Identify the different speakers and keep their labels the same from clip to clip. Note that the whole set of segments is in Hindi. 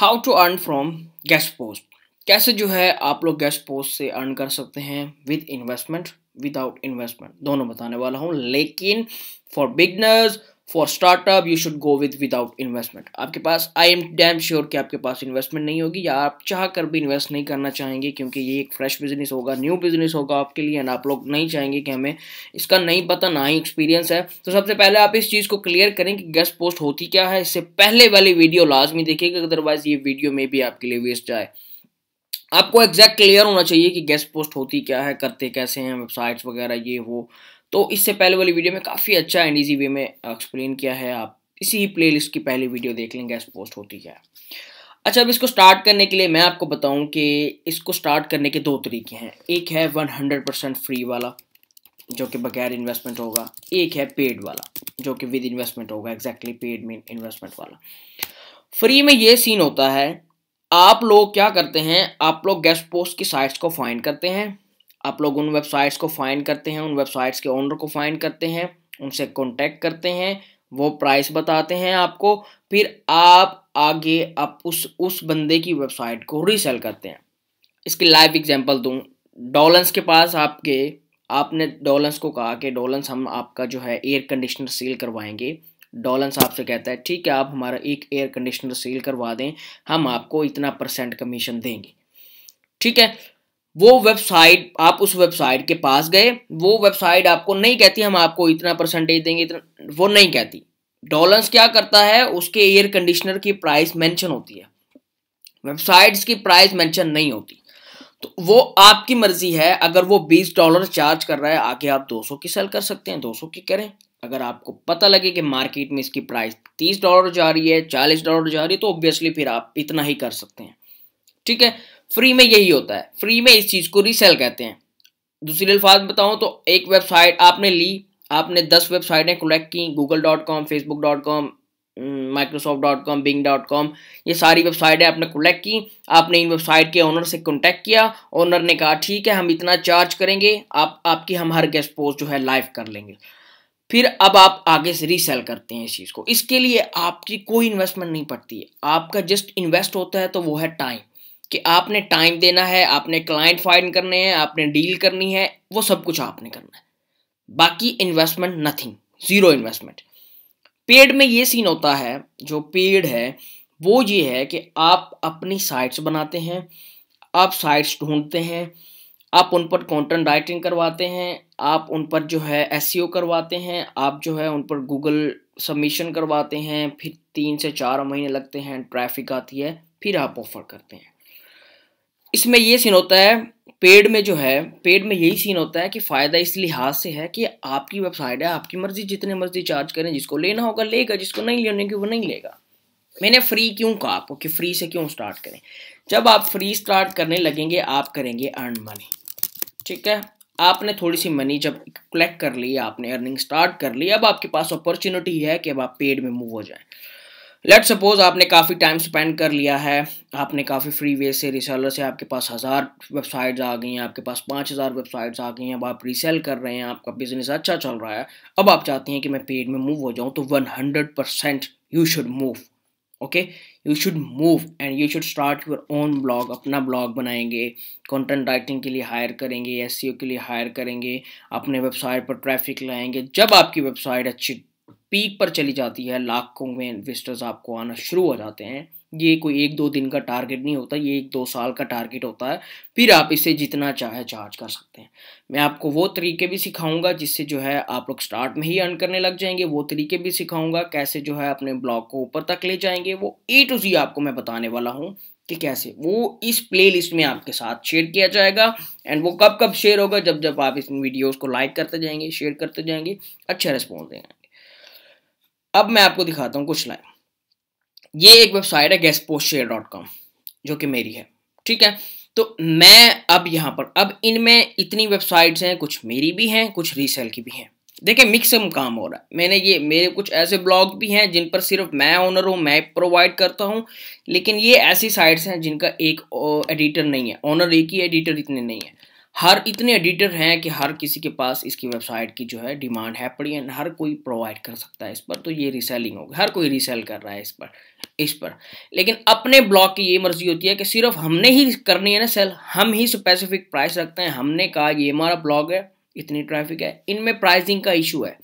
Speaker 1: how to earn from guest post कैसे जो है आप लोग गैस पोस्ट से अर्न कर सकते हैं विद इन्वेस्टमेंट विदाउट इन्वेस्टमेंट दोनों बताने वाला हूँ लेकिन for beginners for startup you should go with without investment आपके पास आई एम डैम श्योर कि आपके पास इन्वेस्टमेंट नहीं होगी या आप चाह कर भी इन्वेस्ट नहीं करना चाहेंगे क्योंकि ये एक फ्रेश बिजनेस होगा न्यू बिजनेस होगा आपके लिए एंड आप लोग नहीं चाहेंगे कि हमें इसका नहीं पता ना ही एक्सपीरियंस है तो सबसे पहले आप इस चीज़ को क्लियर करें कि गेस्ट पोस्ट होती क्या है इससे पहले वाली वीडियो लाजमी देखिएगा अदरवाइज ये वीडियो में भी आपके लिए वेस्ट जाए आपको एग्जैक्ट क्लियर होना चाहिए कि गेस्ट पोस्ट होती क्या है करते कैसे हैं वेबसाइट्स वगैरह ये वो तो इससे पहले वाली वीडियो में काफ़ी अच्छा एंड ईजी वे में एक्सप्लेन किया है आप इसी प्लेलिस्ट की पहली वीडियो देख लेंगे ऐसे पोस्ट होती है अच्छा अब इसको स्टार्ट करने के लिए मैं आपको बताऊं कि इसको स्टार्ट करने के दो तरीके हैं एक है 100% फ्री वाला जो कि बगैर इन्वेस्टमेंट होगा एक है पेड वाला जो कि विद इन्वेस्टमेंट होगा एग्जैक्टली पेड मीन इन्वेस्टमेंट वाला फ्री में ये सीन होता है आप लोग क्या करते हैं आप लोग गेस्ट पोस्ट की साइट्स को फाइंड करते हैं आप लोग उन वेबसाइट्स को फाइंड करते हैं उन वेबसाइट्स के ओनर को फाइंड करते हैं उनसे कॉन्टैक्ट करते हैं वो प्राइस बताते हैं आपको फिर आप आगे आप उस उस बंदे की वेबसाइट को रीसेल करते हैं इसकी लाइव एग्जांपल दूं डॉलन्स के पास आपके आपने डॉलन्स को कहा कि डॉलन्स हम आपका जो है एयर कंडीशनर सील करवाएंगे डॉलन्स आपसे कहता है ठीक है आप हमारा एक एयर कंडीशनर सील करवा दें हम आपको इतना परसेंट कमीशन देंगे ठीक है वो वेबसाइट आप उस वेबसाइट के पास गए वो वेबसाइट आपको नहीं कहती हम आपको इतना परसेंटेज देंगे इतना वो नहीं कहती डॉलर्स क्या करता है उसके एयर कंडीशनर की प्राइस मेंशन होती है वेबसाइट्स की प्राइस मेंशन नहीं होती तो वो आपकी मर्जी है अगर वो बीस डॉलर चार्ज कर रहा है आगे आप 200 की सेल कर सकते हैं 200 की करें अगर आपको पता लगे कि मार्केट में इसकी प्राइस तीस डॉलर जा रही है चालीस डॉलर जा रही है तो ऑब्वियसली फिर आप इतना ही कर सकते हैं ठीक है फ्री में यही होता है फ्री में इस चीज़ को रीसेल कहते हैं दूसरी अल्फाज बताऊँ तो एक वेबसाइट आपने ली आपने दस वेबसाइटें कलेक्ट की Google dot com Facebook dot com Microsoft dot com Bing dot com ये सारी वेबसाइटें आपने कलेक्ट की आपने इन वेबसाइट के ओनर से कॉन्टैक्ट किया ओनर ने कहा ठीक है हम इतना चार्ज करेंगे आप आपकी हम हर गेस्ट पोस्ट जो है लाइव कर लेंगे फिर अब आप आगे से रीसेल करते हैं इस चीज़ को इसके लिए आपकी कोई इन्वेस्टमेंट नहीं पड़ती है आपका जस्ट इन्वेस्ट होता है तो वो है टाइम कि आपने टाइम देना है आपने क्लाइंट फाइंड करने हैं आपने डील करनी है वो सब कुछ आपने करना है बाकी investment nothing zero investment paid में ये सीन होता है जो पेड है वो ये है कि आप अपनी साइट्स बनाते हैं आप साइट्स ढूंढते हैं आप उन पर कंटेंट राइटिंग करवाते हैं आप उन पर जो है एस e करवाते हैं आप जो है उन पर गूगल सबमिशन करवाते हैं फिर तीन से चार महीने लगते हैं ट्रैफिक आती है फिर आप ऑफ़र करते हैं इसमें ये सीन होता है पेड में जो है पेड में यही सीन होता है कि फ़ायदा इस लिहाज से है कि आपकी वेबसाइट है आपकी मर्ज़ी जितने मर्ज़ी चार्ज करें जिसको लेना होगा लेगा जिसको नहीं लेने की वो नहीं लेगा मैंने फ्री क्यों कहा आपको कि फ्री से क्यों स्टार्ट करें जब आप फ्री स्टार्ट करने लगेंगे आप करेंगे अर्न मनी ठीक है आपने थोड़ी सी मनी जब कलेक्ट कर ली आपने अर्निंग स्टार्ट कर ली अब आपके पास अपॉर्चुनिटी है कि अब आप पेड में मूव हो जाएं लेट सपोज आपने काफ़ी टाइम स्पेंड कर लिया है आपने काफ़ी फ्री वे से रिसेलर से आपके पास हज़ार वेबसाइट्स आ गई हैं आपके पास पाँच हज़ार वेबसाइट्स आ गई हैं अब आप रीसेल कर रहे हैं आपका बिजनेस अच्छा चल रहा है अब आप चाहती हैं कि मैं पेड में मूव हो जाऊँ तो one hundred percent you should move okay you should move and you should start your own blog अपना ब्लॉग बनाएंगे कंटेंट राइटिंग के लिए हायर करेंगे एस e के लिए हायर करेंगे अपने वेबसाइट पर ट्रैफिक लाएंगे जब आपकी वेबसाइट अच्छी पीक पर चली जाती है लाखों में इन्वेस्टर्स आपको आना शुरू हो जाते हैं ये कोई एक दो दिन का टारगेट नहीं होता ये एक दो साल का टारगेट होता है फिर आप इसे जितना चाहे चार्ज कर सकते हैं मैं आपको वो तरीके भी सिखाऊंगा जिससे जो है आप लोग स्टार्ट में ही अर्न करने लग जाएंगे वो तरीके भी सिखाऊंगा कैसे जो है अपने ब्लॉग को ऊपर तक ले जाएंगे वो ए टू जी आपको मैं बताने वाला हूँ कि कैसे वो इस प्ले में आपके साथ शेयर किया जाएगा एंड वो कब कब शेयर होगा जब जब आप इस वीडियोज़ को लाइक करते जाएंगे शेयर करते जाएंगे अच्छा रिस्पॉन्स देंगे अब मैं आपको दिखाता हूँ कुछ लाइन ये एक वेबसाइट है गेस्पोस्टशेयर जो कि मेरी है ठीक है तो मैं अब यहाँ पर अब इनमें इतनी वेबसाइट्स हैं कुछ मेरी भी हैं कुछ रीसेल की भी हैं देखिए मिक्सम काम हो रहा है मैंने ये मेरे कुछ ऐसे ब्लॉग भी हैं जिन पर सिर्फ मैं ओनर हूँ मैं प्रोवाइड करता हूँ लेकिन ये ऐसी साइट्स हैं जिनका एक एडिटर नहीं है ओनर एक ही एडिटर इतने नहीं है हर इतने एडिटर हैं कि हर किसी के पास इसकी वेबसाइट की जो है डिमांड है पड़ी एंड हर कोई प्रोवाइड कर सकता है इस पर तो ये रीसेलिंग होगी हर कोई रिसेल कर रहा है इस पर इस पर लेकिन अपने ब्लॉग की ये मर्जी होती है कि सिर्फ हमने ही करनी है ना सेल हम ही स्पेसिफिक प्राइस रखते हैं हमने कहा ये हमारा ब्लॉग है इतनी ट्रैफिक है इनमें प्राइसिंग का इशू है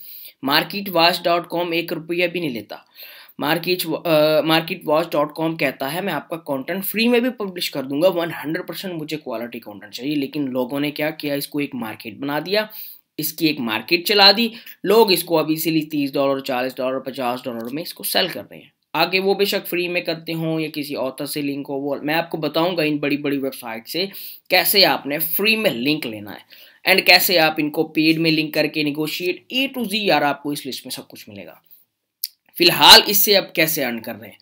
Speaker 1: मार्केट वाश डॉट कॉम एक रुपया भी नहीं लेता market market watch dot com कहता है मैं आपका कंटेंट फ्री में भी पब्लिश कर दूंगा वन हंड्रेड परसेंट मुझे क्वालिटी कंटेंट चाहिए लेकिन लोगों ने क्या किया इसको एक मार्केट बना दिया इसकी एक मार्केट चला दी लोग इसको अब इसीलिए तीस डॉलर चालीस डॉलर पचास डॉलर में इसको सेल कर रहे हैं आगे वो बेशक फ्री में करते हों या किसी ऑथर से लिंक हो वो मैं आपको बताऊंगा इन बड़ी बड़ी वेबसाइट से कैसे आपने फ्री में लिंक लेना है एंड कैसे आप इनको पेड में लिंक करके निगोशिएट ए टू जी यार आपको इस लिस्ट में सब कुछ मिलेगा फिलहाल इससे आप कैसे अर्न कर रहे हैं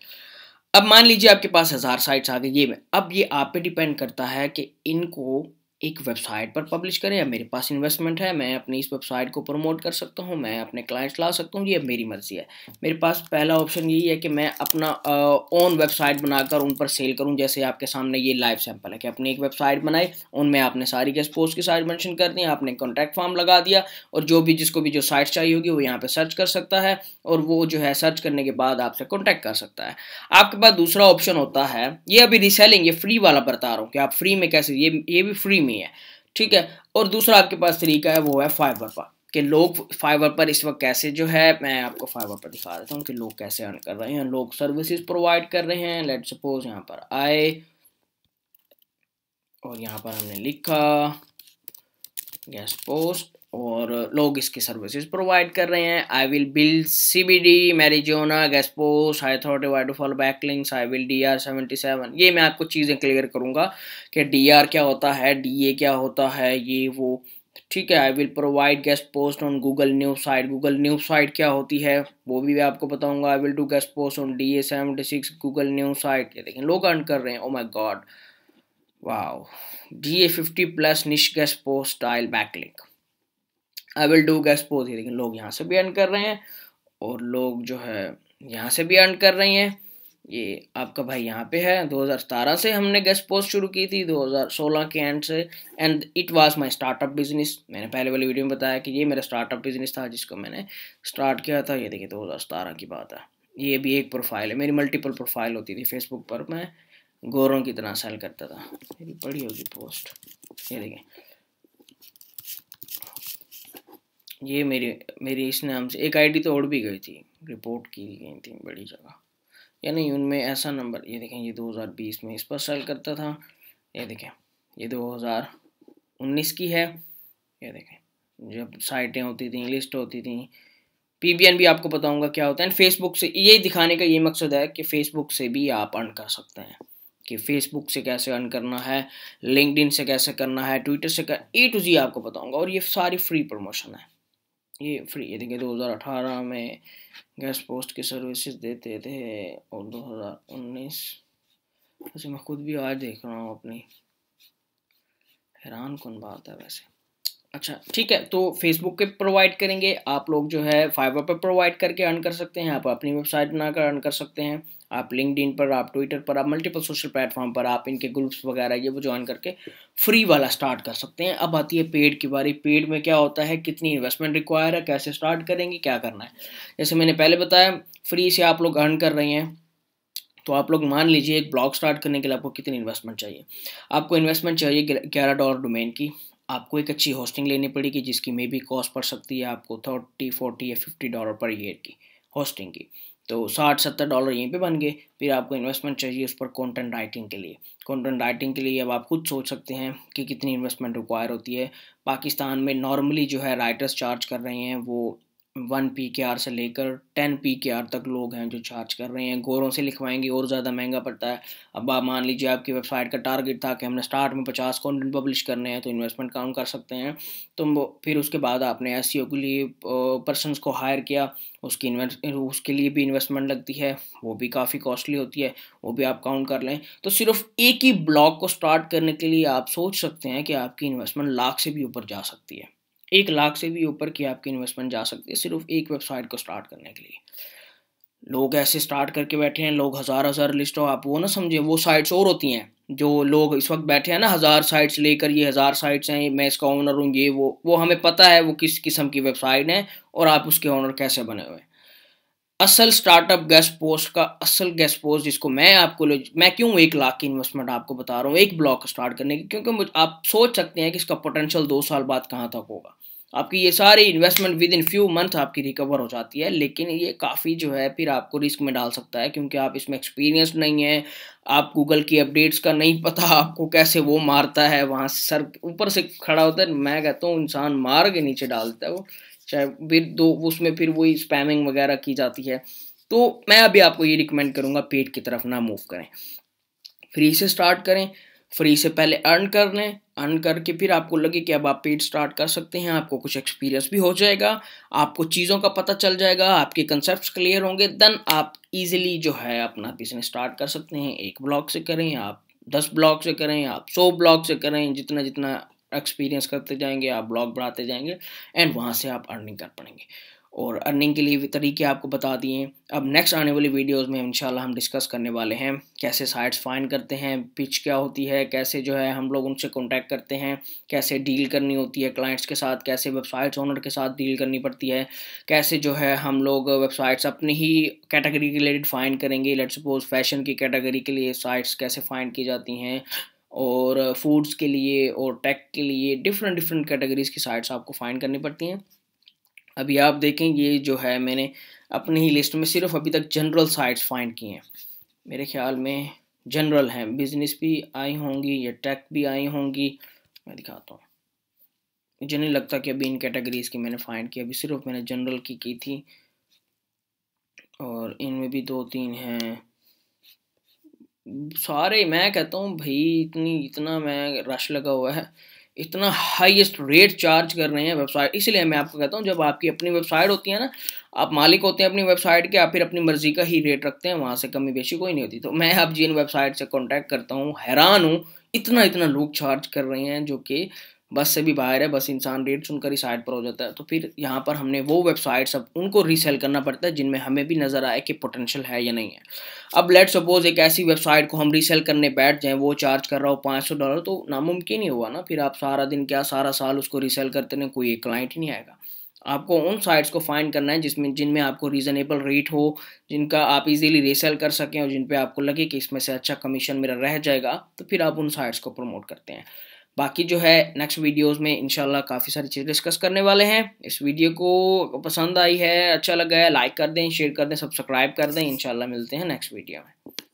Speaker 1: अब मान लीजिए आपके पास हज़ार साइट्स आ गए ये में अब ये आप पे डिपेंड करता है कि इनको एक वेबसाइट पर पब्लिश करें या मेरे पास इन्वेस्टमेंट है मैं अपनी इस वेबसाइट को प्रमोट कर सकता हूँ मैं अपने क्लाइंट्स ला सकता हूँ ये मेरी मर्ज़ी है मेरे पास पहला ऑप्शन यही है कि मैं अपना ओन वेबसाइट बनाकर उन पर सेल करूँ जैसे आपके सामने ये लाइव सैंपल है कि अपनी एक वेबसाइट बनाई उनमें आपने सारी गेस्ट पोस्ट की साइट मैंशन कर दी आपने कॉन्टैक्ट फॉर्म लगा दिया और जो भी जिसको भी जो साइट चाहिए होगी वो यहाँ पर सर्च कर सकता है और वो जो है सर्च करने के बाद आपसे कॉन्टैक्ट कर सकता है आपके पास दूसरा ऑप्शन होता है ये अभी रिसेलिंग ये फ्री वाला बता रहा हूँ कि आप फ्री में कैसे ये ये भी फ्री में नहीं है ठीक है और दूसरा आपके पास तरीका है वो है फाइबर पर कि लोग फाइबर पर इस वक्त कैसे जो है मैं आपको फाइबर पर दिखा देता हूँ कि लोग कैसे अर्न कर रहे हैं लोग सर्विसेज प्रोवाइड कर रहे हैं लेट सपोज यहाँ पर आए और यहाँ पर हमने लिखा गैस पोस्ट और लोग इसकी सर्विसेज प्रोवाइड कर रहे हैं I will build C B D marijuana guest post हाईथोटे with dofollow backlinks I will D R seventy seven ये मैं आपको चीज़ें क्लियर करूँगा कि डी आर क्या होता है डी ए क्या होता है ये वो ठीक है I will provide guest post on Google news site Google news site क्या होती है वो भी मैं आपको बताऊंगा I will do guest post on D A seventy six Google news site ये देखें लोग अर्न कर रहे हैं oh my god wow D A fifty plus niche guest post I'll backlink I will do guest post ये देखिए लोग यहाँ से भी अर्न कर रहे हैं और लोग जो है यहाँ से भी अर्न कर रही हैं ये आपका भाई यहाँ पे है 2017 से हमने गेस्ट पोस्ट शुरू की थी 2016 के एंड से and it was my startup business मैंने पहले वाली वीडियो में बताया कि ये मेरा स्टार्टअप बिजनेस था जिसको मैंने स्टार्ट किया था ये देखिए 2017 की बात है ये भी एक प्रोफाइल है मेरी मल्टीपल प्रोफाइल होती थी फेसबुक पर मैं गोरों की तरह सेल करता था मेरी बड़ी होगी पोस्ट ये देखिए ये मेरे मेरी इस नाम से एक आईडी तो उड़ भी गई थी रिपोर्ट की गई थी बड़ी जगह यानी उनमें ऐसा नंबर ये देखें ये 2020 में इस पर सेल करता था ये देखें ये 2019 की है ये देखें जब साइटें होती थी लिस्ट होती थी एन भी आपको बताऊंगा क्या होता है एंड फेसबुक से ये दिखाने का ये मकसद है कि फेसबुक से भी आप अर्न कर सकते हैं कि फेसबुक से कैसे अर्न करना है लिंकड से कैसे करना है ट्विटर से कर ए टू जी आपको बताऊंगा और ये सारी फ्री प्रमोशन है ये फ्री देखिए 2018 में गैस पोस्ट की सर्विसेज देते थे और 2019 वैसे मैं खुद भी आज देख रहा हूँ अपनी हैरान कौन बात है वैसे अच्छा ठीक है तो फेसबुक पे प्रोवाइड करेंगे आप लोग जो है फाइबर पे प्रोवाइड करके अर्न कर सकते हैं आप अपनी वेबसाइट बनाकर अर्न कर सकते हैं आप लिंकड पर आप ट्विटर पर आप मल्टीपल सोशल प्लेटफॉर्म पर आप इनके ग्रुप्स वगैरह ये वो ज्वाइन करके फ्री वाला स्टार्ट कर सकते हैं अब आती है पेड की बारी पेड में क्या होता है कितनी इन्वेस्टमेंट रिक्वायर है कैसे स्टार्ट करेंगे क्या करना है जैसे मैंने पहले बताया फ्री से आप लोग अर्न कर रहे हैं तो आप लोग मान लीजिए एक ब्लॉग स्टार्ट करने के लिए आपको कितनी इन्वेस्टमेंट चाहिए आपको इन्वेस्टमेंट चाहिए ग्यारह डॉलर डोमेन की आपको एक अच्छी होस्टिंग लेनी पड़ेगी जिसकी मे बी कॉस्ट पड़ सकती है आपको thirty forty or fifty dollar per year की होस्टिंग की तो साठ सत्तर डॉलर यहीं पे बन गए फिर आपको इन्वेस्टमेंट चाहिए उस पर कंटेंट राइटिंग के लिए कंटेंट राइटिंग के लिए अब आप खुद सोच सकते हैं कि कितनी इन्वेस्टमेंट रिक्वायर होती है पाकिस्तान में नॉर्मली जो है राइटर्स चार्ज कर रहे हैं वो वन पी के आर से लेकर टेन पी के आर तक लोग हैं जो चार्ज कर रहे हैं गोरों से लिखवाएंगे और ज़्यादा महंगा पड़ता है अब आप मान लीजिए आपकी वेबसाइट का टारगेट था कि हमने स्टार्ट में पचास कॉन्टेंट पब्लिश करने हैं तो इन्वेस्टमेंट काउंट कर सकते हैं तो फिर उसके बाद आपने एस e के लिए पर्सनस को हायर किया उसकी इन्वेस्ट उसके लिए भी इन्वेस्टमेंट लगती है वो भी काफ़ी कॉस्टली होती है वो भी आप काउंट कर लें तो सिर्फ एक ही ब्लॉग को स्टार्ट करने के लिए आप सोच सकते हैं कि आपकी इन्वेस्टमेंट लाख से भी ऊपर जा सकती है एक लाख से भी ऊपर की आपकी इन्वेस्टमेंट जा सकती है सिर्फ एक वेबसाइट को स्टार्ट करने के लिए लोग ऐसे स्टार्ट करके बैठे हैं लोग हज़ार हज़ार लिस्ट हो आप वो ना समझे वो साइट्स और होती हैं जो लोग इस वक्त बैठे हैं ना हज़ार साइट्स लेकर ये हज़ार साइट्स हैं मैं इसका ओनर हूँ ये वो वो हमें पता है वो किस किस्म की वेबसाइट है और आप उसके ओनर कैसे बने हुए हैं असल स्टार्टअप गेस्ट पोस्ट का असल गेस्ट पोस्ट जिसको मैं आपको ले मैं क्यों एक लाख की इन्वेस्टमेंट आपको बता रहा हूँ एक ब्लॉक स्टार्ट करने की क्योंकि आप सोच सकते हैं कि इसका पोटेंशियल दो साल बाद कहाँ तक होगा आपकी ये सारी investment within few month आपकी रिकवर हो जाती है लेकिन ये काफ़ी जो है फिर आपको रिस्क में डाल सकता है क्योंकि आप इसमें एक्सपीरियंस नहीं है आप गूगल की अपडेट्स का नहीं पता आपको कैसे वो मारता है वहाँ से सर ऊपर से खड़ा होता है मैं कहता हूँ इंसान मार के नीचे डालता है वो चाहे फिर दो उसमें फिर वही स्पैमिंग वगैरह की जाती है तो मैं अभी आपको ये रिकमेंड करूँगा पेड की तरफ ना मूव करें फ्री से स्टार्ट करें फ्री से पहले अर्न कर लें अर्न करके फिर आपको लगे कि अब आप पेड स्टार्ट कर सकते हैं आपको कुछ एक्सपीरियंस भी हो जाएगा आपको चीज़ों का पता चल जाएगा आपके कंसेप्ट क्लियर होंगे देन आप इजीली जो है अपना बिजनेस स्टार्ट कर सकते हैं एक ब्लॉक से करें आप दस ब्लॉक से करें आप सौ ब्लॉक से करें जितना जितना एक्सपीरियंस करते जाएंगे आप ब्लॉग बढ़ाते जाएंगे एंड वहाँ से आप अर्निंग कर पाएंगे और अर्निंग के लिए तरीके आपको बता दिए अब नेक्स्ट आने वाली वीडियोस में इंशाल्लाह हम डिस्कस करने वाले हैं कैसे साइट्स फाइंड करते हैं पिच क्या होती है कैसे जो है हम लोग उनसे कॉन्टैक्ट करते हैं कैसे डील करनी होती है क्लाइंट्स के साथ कैसे वेबसाइट्स ओनर के साथ डील करनी पड़ती है कैसे जो है हम लोग वेबसाइट्स अपनी ही कैटेगरी के रिलेटेड फाइंड करेंगे लेट सपोज फैशन की कैटेगरी के लिए साइट्स कैसे फाइंड की जाती हैं और फूड्स के लिए और टेक के लिए डिफरेंट डिफरेंट कैटेगरीज़ की साइट्स आपको फाइंड करनी पड़ती हैं अभी आप देखें ये जो है मैंने अपनी ही लिस्ट में सिर्फ अभी तक जनरल साइट्स फाइंड किए हैं मेरे ख्याल में जनरल हैं बिजनेस भी आई होंगी या टेक भी आई होंगी मैं दिखाता हूँ मुझे नहीं लगता कि अभी इन कैटेगरीज़ की मैंने फाइंड की अभी सिर्फ मैंने जनरल की की थी और इनमें भी दो तीन हैं सारे मैं कहता हूँ भाई इतनी इतना मैं रश लगा हुआ है इतना हाईएस्ट रेट चार्ज कर रहे हैं वेबसाइट इसलिए मैं आपको कहता हूँ जब आपकी अपनी वेबसाइट होती है ना आप मालिक होते हैं अपनी वेबसाइट के आप फिर अपनी मर्जी का ही रेट रखते हैं वहाँ से कमी बेशी कोई नहीं होती तो मैं आप जिन वेबसाइट से कॉन्टैक्ट करता हूँ हैरान हूँ इतना इतना लोग चार्ज कर रहे हैं जो कि बस से भी बाहर है बस इंसान रेट सुनकर ही साइट पर हो जाता है तो फिर यहाँ पर हमने वो वेबसाइट्स अब उनको रीसेल करना पड़ता है जिनमें हमें भी नज़र आए कि पोटेंशियल है या नहीं है अब लेट सपोज एक ऐसी वेबसाइट को हम रीसेल करने बैठ जाएँ वो चार्ज कर रहा हो पाँच सौ डॉलर तो नामुमकिन ही हुआ ना फिर आप सारा दिन क्या सारा साल उसको रीसेल करते रहें कोई एक क्लाइंट ही नहीं आएगा आपको उन साइट्स को फाइंड करना है जिसमें जिनमें आपको रीज़नेबल रेट हो जिनका आप इजीली रीसेल कर सकें और जिन पे आपको लगे कि इसमें से अच्छा कमीशन मेरा रह जाएगा तो फिर आप उन साइट्स को प्रमोट करते हैं बाकी जो है नेक्स्ट वीडियोस में इंशाल्लाह काफ़ी सारी चीज़ डिस्कस करने वाले हैं इस वीडियो को पसंद आई है अच्छा लगा है लाइक कर दें शेयर कर दें सब्सक्राइब कर दें इंशाल्लाह मिलते हैं नेक्स्ट वीडियो में